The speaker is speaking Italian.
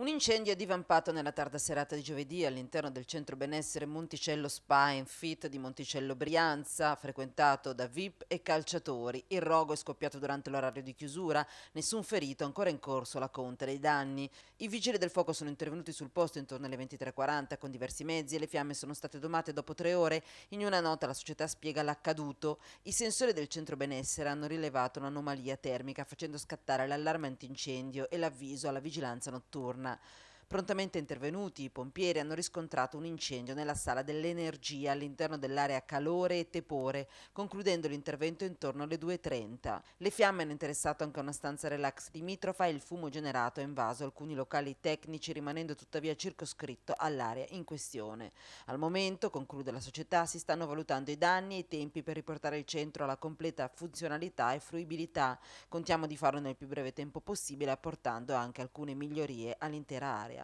Un incendio è divampato nella tarda serata di giovedì all'interno del centro benessere Monticello Spa and Fit di Monticello Brianza, frequentato da VIP e calciatori. Il rogo è scoppiato durante l'orario di chiusura, nessun ferito, ancora in corso la conta dei danni. I vigili del fuoco sono intervenuti sul posto intorno alle 23.40 con diversi mezzi e le fiamme sono state domate dopo tre ore. In una nota la società spiega l'accaduto. I sensori del centro benessere hanno rilevato un'anomalia termica facendo scattare l'allarme antincendio e l'avviso alla vigilanza notturna. 啊。Prontamente intervenuti i pompieri hanno riscontrato un incendio nella sala dell'energia all'interno dell'area calore e tepore, concludendo l'intervento intorno alle 2.30. Le fiamme hanno interessato anche una stanza relax limitrofa e il fumo generato ha invaso alcuni locali tecnici rimanendo tuttavia circoscritto all'area in questione. Al momento, conclude la società, si stanno valutando i danni e i tempi per riportare il centro alla completa funzionalità e fruibilità. Contiamo di farlo nel più breve tempo possibile apportando anche alcune migliorie all'intera area.